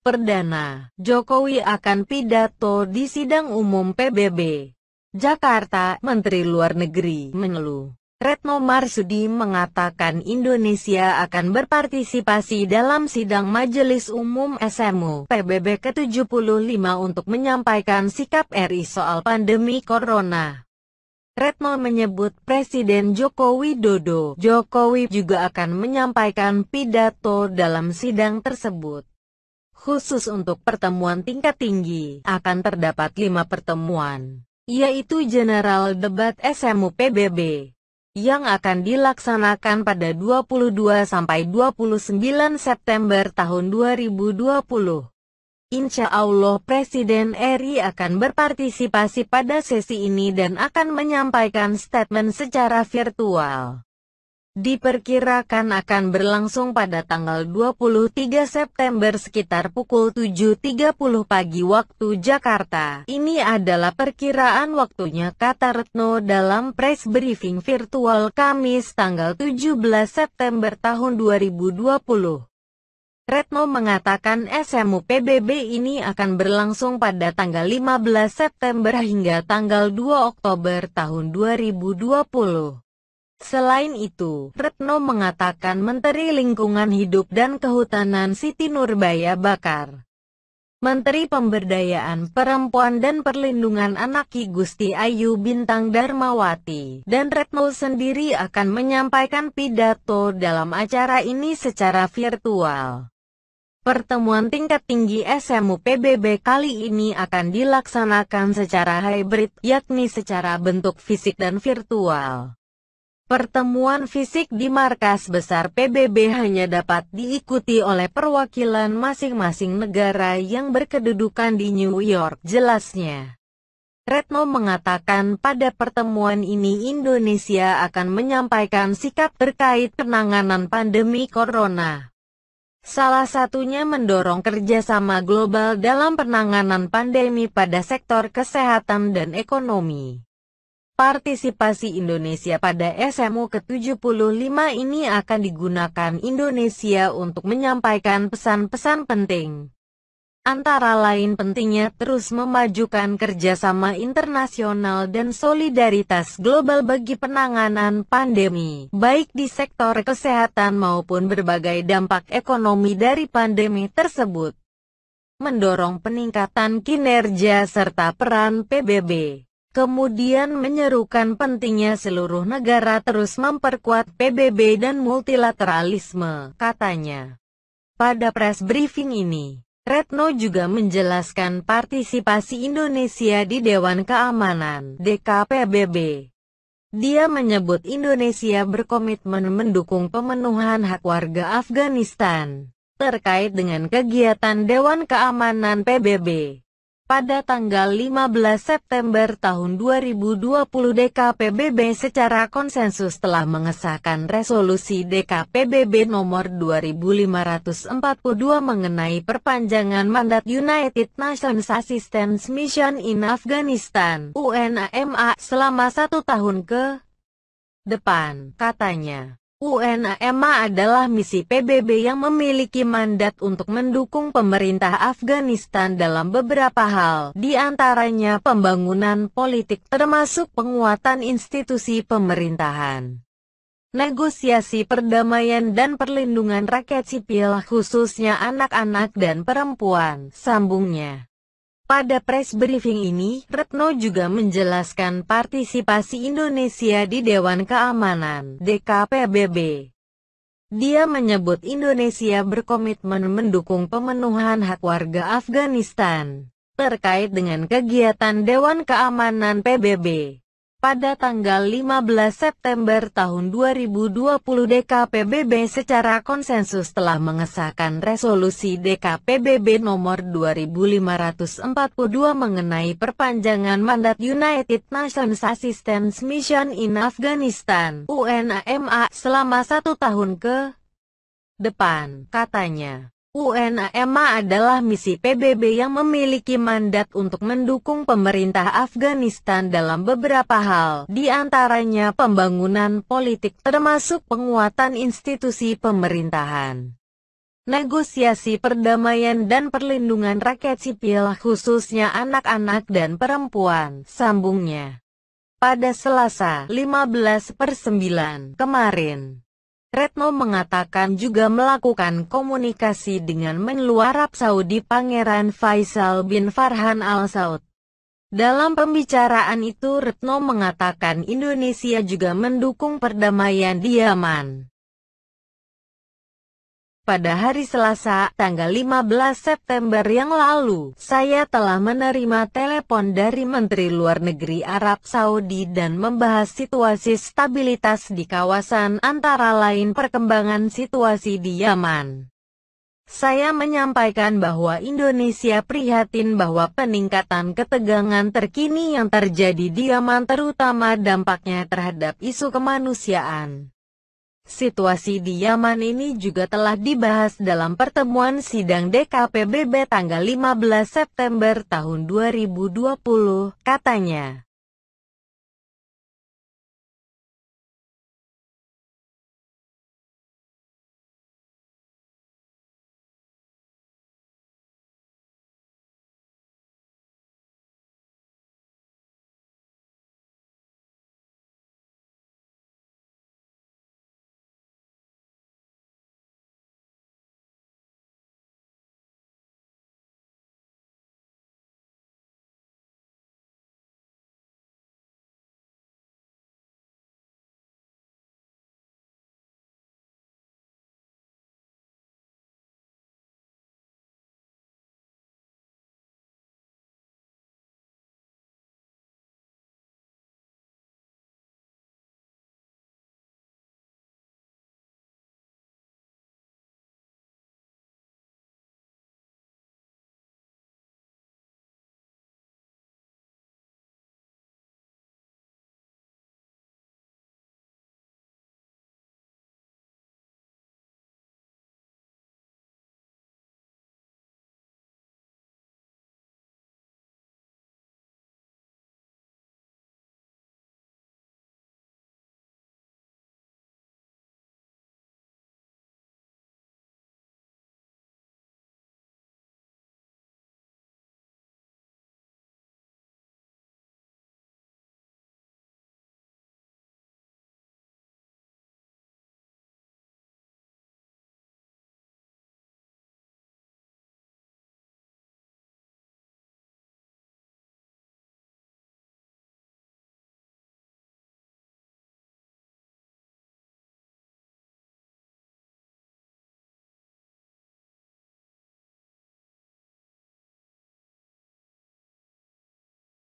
Perdana, Jokowi akan pidato di sidang umum PBB. Jakarta, Menteri Luar Negeri Menlu, Retno Marsudi mengatakan Indonesia akan berpartisipasi dalam sidang Majelis Umum SMU PBB ke-75 untuk menyampaikan sikap RI soal pandemi Corona. Retno menyebut Presiden Joko Widodo, Jokowi juga akan menyampaikan pidato dalam sidang tersebut. Khusus untuk pertemuan tingkat tinggi, akan terdapat lima pertemuan, yaitu General Debat SMU PBB, yang akan dilaksanakan pada 22 29 September tahun 2020. Insya Allah Presiden RI akan berpartisipasi pada sesi ini dan akan menyampaikan statement secara virtual diperkirakan akan berlangsung pada tanggal 23 September sekitar pukul 7.30 pagi waktu Jakarta. Ini adalah perkiraan waktunya kata Retno dalam press briefing virtual Kamis tanggal 17 September tahun 2020. Retno mengatakan SMU PBB ini akan berlangsung pada tanggal 15 September hingga tanggal 2 Oktober tahun 2020. Selain itu, Retno mengatakan Menteri Lingkungan Hidup dan Kehutanan Siti Nurbaya Bakar, Menteri Pemberdayaan Perempuan dan Perlindungan Anak Ki Gusti Ayu Bintang Darmawati, dan Retno sendiri akan menyampaikan pidato dalam acara ini secara virtual. Pertemuan tingkat tinggi SMU PBB kali ini akan dilaksanakan secara hybrid, yakni secara bentuk fisik dan virtual. Pertemuan fisik di markas besar PBB hanya dapat diikuti oleh perwakilan masing-masing negara yang berkedudukan di New York jelasnya. Retno mengatakan pada pertemuan ini Indonesia akan menyampaikan sikap terkait penanganan pandemi corona. Salah satunya mendorong kerjasama global dalam penanganan pandemi pada sektor kesehatan dan ekonomi. Partisipasi Indonesia pada SMU ke-75 ini akan digunakan Indonesia untuk menyampaikan pesan-pesan penting. Antara lain pentingnya terus memajukan kerjasama internasional dan solidaritas global bagi penanganan pandemi, baik di sektor kesehatan maupun berbagai dampak ekonomi dari pandemi tersebut. Mendorong peningkatan kinerja serta peran PBB kemudian menyerukan pentingnya seluruh negara terus memperkuat PBB dan multilateralisme, katanya. Pada press briefing ini, Retno juga menjelaskan partisipasi Indonesia di Dewan Keamanan DKPBB. Dia menyebut Indonesia berkomitmen mendukung pemenuhan hak warga Afghanistan terkait dengan kegiatan Dewan Keamanan PBB pada tanggal 15 September tahun 2020 DKPBB secara konsensus telah mengesahkan resolusi DKPBB nomor 2542 mengenai perpanjangan mandat United Nations Assistance Mission in Afghanistan UNAMA selama satu tahun ke depan, katanya. UNAMA adalah misi PBB yang memiliki mandat untuk mendukung pemerintah Afghanistan dalam beberapa hal, di antaranya pembangunan politik termasuk penguatan institusi pemerintahan, negosiasi perdamaian dan perlindungan rakyat sipil khususnya anak-anak dan perempuan, sambungnya. Pada press briefing ini, Retno juga menjelaskan partisipasi Indonesia di Dewan Keamanan DKPBB. Dia menyebut Indonesia berkomitmen mendukung pemenuhan hak warga Afghanistan terkait dengan kegiatan Dewan Keamanan PBB pada tanggal 15 September tahun 2020 DKPBB secara konsensus telah mengesahkan resolusi DKPBB nomor 2542 mengenai perpanjangan mandat United Nations Assistance Mission in Afghanistan UNAMA selama satu tahun ke depan, katanya. UNAMA e adalah misi PBB yang memiliki mandat untuk mendukung pemerintah Afghanistan dalam beberapa hal, di antaranya pembangunan politik termasuk penguatan institusi pemerintahan, negosiasi perdamaian dan perlindungan rakyat sipil khususnya anak-anak dan perempuan, sambungnya. Pada Selasa, 15 9, kemarin. Retno mengatakan juga melakukan komunikasi dengan Menlu Arab Saudi Pangeran Faisal bin Farhan Al Saud. Dalam pembicaraan itu Retno mengatakan Indonesia juga mendukung perdamaian di Yaman pada hari Selasa, tanggal 15 September yang lalu, saya telah menerima telepon dari Menteri Luar Negeri Arab Saudi dan membahas situasi stabilitas di kawasan antara lain perkembangan situasi di Yaman. Saya menyampaikan bahwa Indonesia prihatin bahwa peningkatan ketegangan terkini yang terjadi di Yaman terutama dampaknya terhadap isu kemanusiaan. Situasi di Yaman ini juga telah dibahas dalam pertemuan sidang DKPBB tanggal 15 September tahun 2020, katanya.